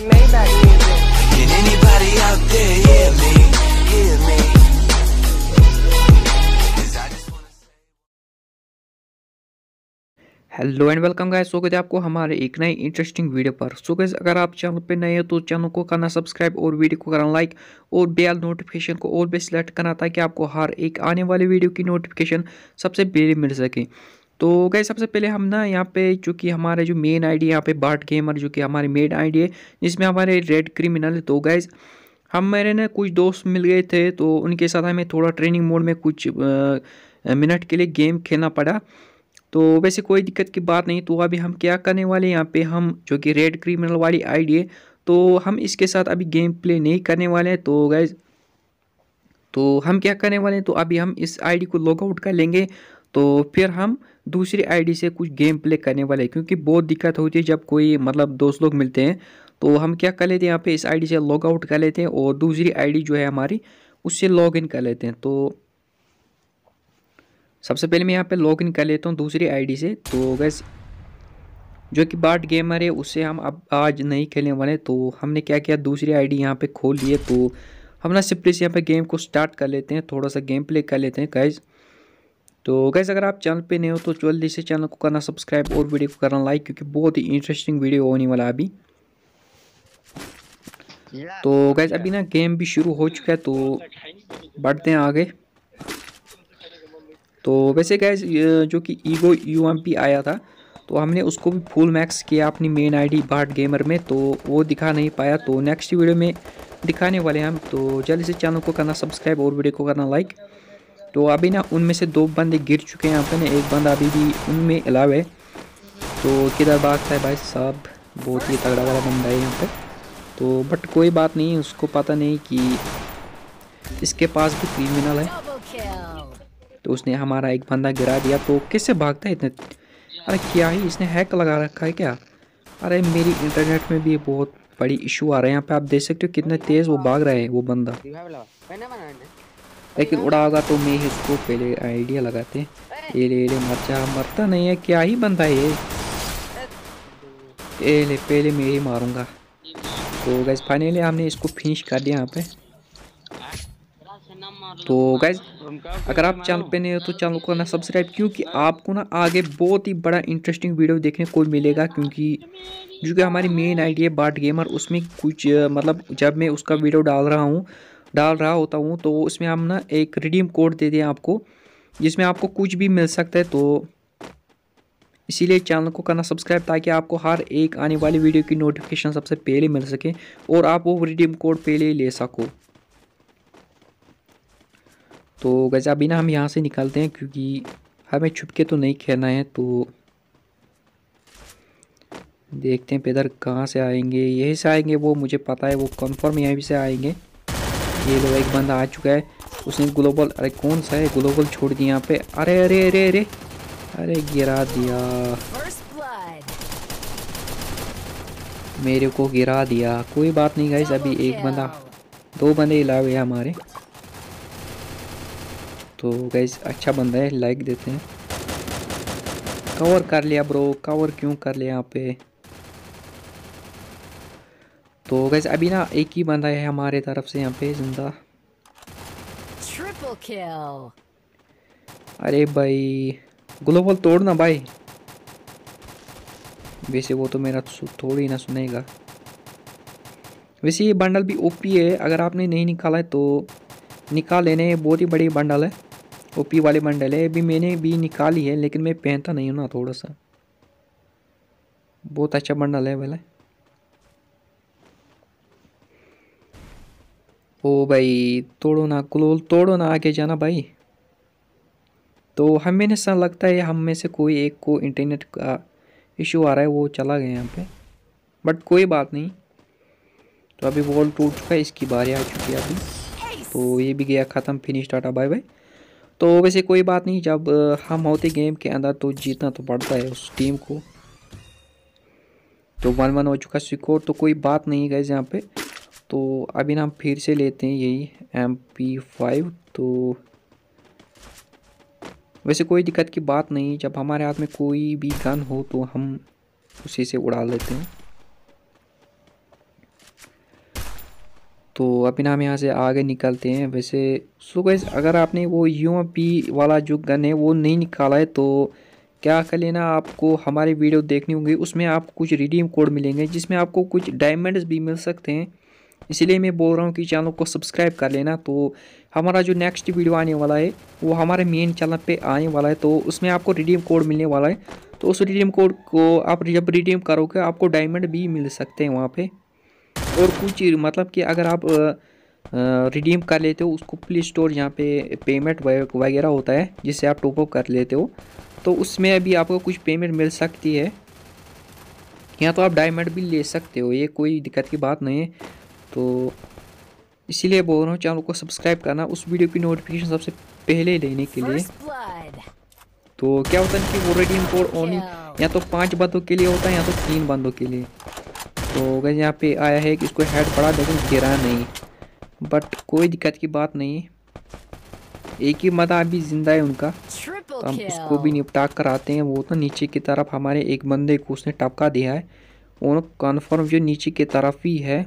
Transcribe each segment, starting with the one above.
hello and welcome guys स्वागत है आपको हमारे एक नए इंटरेस्टिंग वीडियो पर सो गाइस अगर आप चैनल पे नए हो तो चैनल को करना सब्सक्राइब और वीडियो को करना लाइक और बेल नोटिफिकेशन को और भी सिलेक्ट करना ताकि आपको हर एक आने वाले वीडियो की नोटिफिकेशन सबसे पहले मिल सके तो गए सबसे पहले हम ना यहाँ पे चूँकि हमारे जो मेन आई है यहाँ पे बाट गेमर जो कि हमारी मेड आईडी है जिसमें हमारे रेड क्रिमिनल तो गए हम मेरे ना कुछ दोस्त मिल गए थे तो उनके साथ हमें थोड़ा ट्रेनिंग मोड में कुछ मिनट के लिए गेम खेलना पड़ा तो वैसे कोई दिक्कत की बात नहीं तो अभी हम क्या करने वाले यहाँ पे हम जो कि रेड क्रिमिनल वाली डी है तो हम इसके साथ अभी गेम प्ले नहीं करने वाले हैं तो गैज़ तो हम क्या करने वाले हैं तो अभी हम इस आईडी को लॉग आउट कर लेंगे तो फिर हम दूसरी आईडी से कुछ गेम प्ले करने वाले क्योंकि बहुत दिक्कत होती है जब कोई मतलब दोस्त लोग मिलते हैं तो हम क्या कर लेते हैं यहाँ पे इस आईडी से लॉग आउट कर लेते हैं और दूसरी आईडी जो है हमारी उससे लॉग इन कर लेते हैं तो सबसे पहले मैं यहाँ पे लॉग इन कर लेता हूँ दूसरी आईडी से तो गैस जो कि बाट गेमर है उससे हम अब आज नहीं खेलने वाले तो हमने क्या किया दूसरी आई डी यहाँ पर खोल लिए तो हम ना सिंपली से यहाँ पर गेम को स्टार्ट कर लेते हैं थोड़ा सा गेम प्ले कर लेते हैं गैज़ तो गैस अगर आप चैनल पे नए हो तो जल्दी से चैनल को करना सब्सक्राइब और वीडियो को करना लाइक क्योंकि बहुत ही इंटरेस्टिंग वीडियो होने वाला है अभी तो गैस अभी ना गेम भी शुरू हो चुका है तो बढ़ते हैं आगे तो वैसे गैस जो कि ईगो यू एम पी आया था तो हमने उसको भी फुल मैक्स किया अपनी मेन आईडी डी गेमर में तो वो दिखा नहीं पाया तो नेक्स्ट वीडियो में दिखाने वाले हम तो जल्दी से चैनल को करना सब्सक्राइब और वीडियो को करना लाइक तो अभी ना उनमें से दो बंदे गिर चुके हैं यहाँ पे ना एक बंदा अभी भी उनमें अलाव है तो किधर बात है भाई साहब बहुत ही तगड़ा वाला बंदा है यहाँ पे तो बट कोई बात नहीं उसको पता नहीं कि इसके पास भी क्रिमिनल है तो उसने हमारा एक बंदा गिरा दिया तो किससे भागता है इतने अरे क्या ही इसने हैक लगा रखा है क्या अरे मेरी इंटरनेट में भी बहुत बड़ी इशू आ रहा है यहाँ पे आप देख सकते हो कितने तेज़ वो भाग रहा है वो बंदा लेकिन उड़ा होगा तो मैं इसको पहले आइडिया लगाते ये ले ले मरचा मरता नहीं है क्या ही बनता है ये ए ले पहले मैं ही मारूंगा तो गैस फाइनली हमने इसको फिनिश कर दिया यहाँ पे तो गैस अगर आप चैनल पे नहीं हो तो चैनल को ना सब्सक्राइब क्योंकि आपको ना आगे बहुत ही बड़ा इंटरेस्टिंग वीडियो देखने को मिलेगा क्योंकि जो कि हमारी मेन आईडी है बाट गेमर उसमें कुछ मतलब जब मैं उसका वीडियो डाल रहा हूँ डाल रहा होता हूँ तो उसमें हम ना एक रिडीम कोड दे दें आपको जिसमें आपको कुछ भी मिल सकता है तो इसीलिए चैनल को करना सब्सक्राइब ताकि आपको हर एक आने वाली वीडियो की नोटिफिकेशन सबसे पहले मिल सके और आप वो रिडीम कोड पहले ले सको तो गैसे अभी ना हम यहाँ से निकलते हैं क्योंकि हमें छुप के तो नहीं खेलना है तो देखते हैं पेदर कहाँ से आएंगे यहीं से आएंगे वो मुझे पता है वो कंफर्म यहीं से आएंगे ये लो एक बंदा आ चुका है उसने ग्लोबल अरे कौन सा है ग्लोबल छोड़ दिया यहाँ पे अरे अरे अरे अरे अरे गिरा दिया मेरे को गिरा दिया कोई बात नहीं गाइस अभी एक बंदा दो बंदे हिला गए हमारे तो गाइस अच्छा बंदा है लाइक देते हैं कवर कर लिया ब्रो कवर क्यों कर लिया यहाँ पे तो गैस अभी ना एक ही बंदा है हमारे तरफ से यहाँ पे जिंदा अरे भाई ग्लोबल तोड़ ना भाई वैसे वो तो मेरा थोड़ी ना सुनेगा वैसे ये बंडल भी ओपी है अगर आपने नहीं निकाला है तो निकाल लेने बहुत ही बड़ी बंडल है ओपी वाले बंडल है अभी मैंने भी निकाली है लेकिन मैं पहनता नहीं हूँ ना थोड़ा सा बहुत अच्छा बंडल है भले ओ भाई तोड़ो ना क्लोल तोड़ो ना आगे जाना भाई तो हमें ऐसा लगता है हम में से कोई एक को इंटरनेट का इशू आ रहा है वो चला गया यहाँ पे बट कोई बात नहीं तो अभी वॉल टूट चुका है इसकी बारी आ चुकी है अभी तो ये भी गया ख़त्म फिनिश डाटा बाय बाय तो वैसे कोई बात नहीं जब हम होते गेम के अंदर तो जीतना तो पड़ता है उस टीम को तो वन वन हो चुका स्कोर तो कोई बात नहीं गए यहाँ पे तो अभी हम फिर से लेते हैं यही एम पी फाइव तो वैसे कोई दिक्कत की बात नहीं जब हमारे हाथ में कोई भी गन हो तो हम उसी से उड़ा लेते हैं तो अभी ना हम यहाँ से आगे निकलते हैं वैसे सो गैस अगर आपने वो यू वाला जो गन है वो नहीं निकाला है तो क्या कर लेना आपको हमारी वीडियो देखनी होगी उसमें आपको कुछ रिडीम कोड मिलेंगे जिसमें आपको कुछ डायमंड्स भी मिल सकते हैं इसलिए मैं बोल रहा हूँ कि चैनल को सब्सक्राइब कर लेना तो हमारा जो नेक्स्ट वीडियो आने वाला है वो हमारे मेन चैनल पे आने वाला है तो उसमें आपको रिडीम कोड मिलने वाला है तो उस रिडीम कोड को आप जब रिडीम करोगे आपको डायमंड भी मिल सकते हैं वहाँ पर और कुछ मतलब कि अगर आप रिडीम कर लेते हो उसको प्ले स्टोर यहाँ पे पेमेंट वगैरह होता है जिससे आप टॉपअप कर लेते हो तो उसमें अभी आपको कुछ पेमेंट मिल सकती है या तो आप डायमंड भी ले सकते हो ये कोई दिक्कत की बात नहीं है तो इसीलिए बोल रहा हूँ चैनल को सब्सक्राइब करना उस वीडियो की नोटिफिकेशन सबसे पहले लेने के लिए तो क्या होता है कि वो रेडियम कोड ओनली या तो पांच बंदों के लिए होता है या तो तीन बंदों के लिए तो अगर यहाँ पे आया है कि इसको हेड पड़ा लेकिन गिरा नहीं बट कोई दिक्कत की बात नहीं एक ही मदा अभी ज़िंदा है उनका तो हम उसको भी निपटा कर आते हैं वो तो नीचे की तरफ हमारे एक बंदे को उसने टपका दिया है और कन्फर्म जो नीचे की तरफ ही है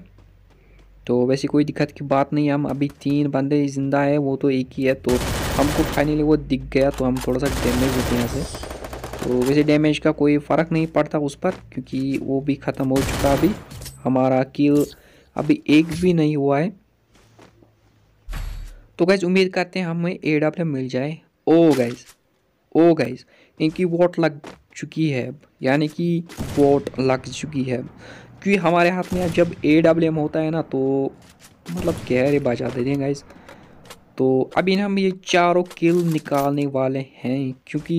तो वैसे कोई दिक्कत की बात नहीं हम अभी तीन बंदे ज़िंदा है वो तो एक ही है तो हमको फाइनली वो दिख गया तो हम थोड़ा सा डैमेज होते हैं यहाँ से तो वैसे डैमेज का कोई फ़र्क नहीं पड़ता उस पर क्योंकि वो भी ख़त्म हो चुका अभी हमारा किल अभी एक भी नहीं हुआ है तो गैज़ उम्मीद करते हैं हमें ए डब्ल्यू मिल जाए ओ गैज़ ओ गैज़ इनकी वोट लग चुकी है यानी कि वोट लग चुकी है क्योंकि हमारे हाथ में जब ए डब्ल्यू एम होता है ना तो मतलब गहरे बजा दे देंगे गाइस तो अभी ना हम ये चारों किल निकालने वाले हैं क्योंकि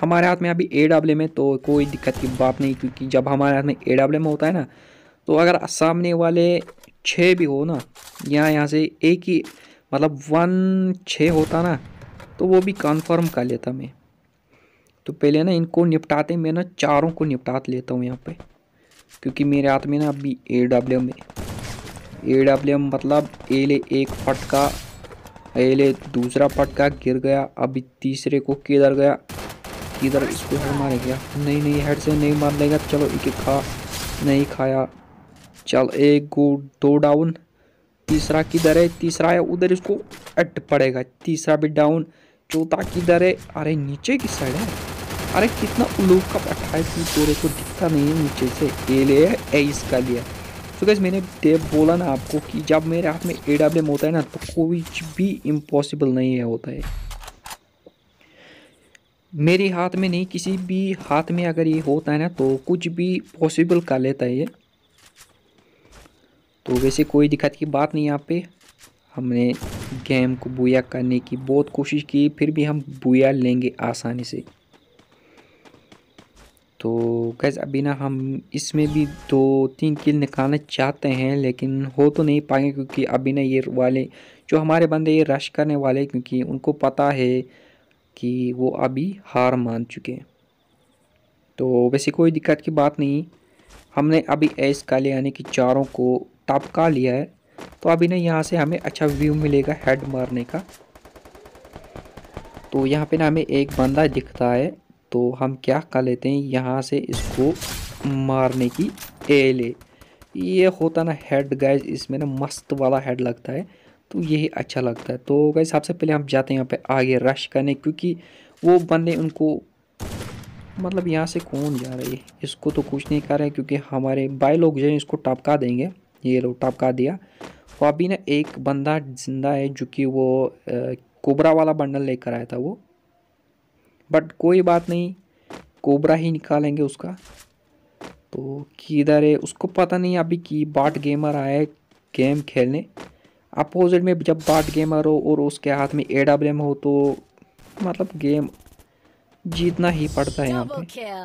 हमारे हाथ में अभी ए डब्ल्यू है तो कोई दिक्कत की बात नहीं क्योंकि जब हमारे हाथ में ए डब्ल्यू एम होता है ना तो अगर सामने वाले छः भी हो ना यहाँ यहाँ से एक ही मतलब वन छः होता ना तो वो भी कन्फर्म कर लेता मैं तो पहले ना इनको निपटाते मैं ना चारों को निपटा लेता हूँ यहाँ पे क्योंकि मेरे हाथ में ना अभी A W M A W M मतलब ए ले एक फटका ए ले दूसरा फटका गिर गया अभी तीसरे को किधर गया किधर इसको हेड मारे गया नहीं नहीं हेड से नहीं मार लेगा चलो एक एक खा नहीं खाया चल एक गो दो डाउन तीसरा किधर है तीसरा है उधर इसको अट पड़ेगा तीसरा भी डाउन चौथा किधर है अरे नीचे की साइड है अरे कितना उलूक का बैठा है इसमें पूरे को दिखता नहीं है नीचे से ए लिया ए इसका लिया तो गैस मैंने देव बोला ना आपको कि जब मेरे हाथ में ए डब्ल्यू होता है ना तो कोई भी इम्पॉसिबल नहीं है होता है मेरे हाथ में नहीं किसी भी हाथ में अगर ये होता है ना तो कुछ भी पॉसिबल कर लेता है ये तो वैसे कोई दिक्कत की बात नहीं यहाँ पे हमने गेम को बुया करने की बहुत कोशिश की फिर भी हम बुया लेंगे आसानी से तो गैस अभी ना हम इसमें भी दो तीन किल निकालना चाहते हैं लेकिन हो तो नहीं पाएंगे क्योंकि अभी ना ये वाले जो हमारे बंदे ये रश करने वाले क्योंकि उनको पता है कि वो अभी हार मान चुके हैं तो वैसे कोई दिक्कत की बात नहीं हमने अभी ऐस काले यानी कि चारों को टपका लिया है तो अभी ना यहाँ से हमें अच्छा व्यू मिलेगा हेड मारने का तो यहाँ पे ना हमें एक बंदा दिखता है तो हम क्या कर लेते हैं यहाँ से इसको मारने की एले ये होता ना हेड गाइज इसमें ना मस्त वाला हेड लगता है तो यही अच्छा लगता है तो गाइज सबसे पहले हम जाते हैं यहाँ पे आगे रश करने क्योंकि वो बंदे उनको मतलब यहाँ से कौन जा रही है इसको तो कुछ नहीं कर रहे क्योंकि हमारे बाई लोग जो है इसको टपका देंगे ये लोग टपका दिया तो अभी ना एक बंदा जिंदा है जो कि वो कोबरा वाला बंडल लेकर आया था वो बट कोई बात नहीं कोबरा ही निकालेंगे उसका तो किधर है उसको पता नहीं अभी कि बाट गेमर आया है गेम खेलने अपोजिट में जब बाट गेमर हो और उसके हाथ में ए डब्ल्यू हो तो मतलब गेम जीतना ही पड़ता है यहाँ पे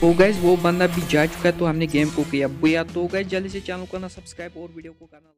तो गैस वो बंदा भी जा चुका है तो हमने गेम को किया भैया तो गैस जल्दी से चैनल को ना सब्सक्राइब और वीडियो को करना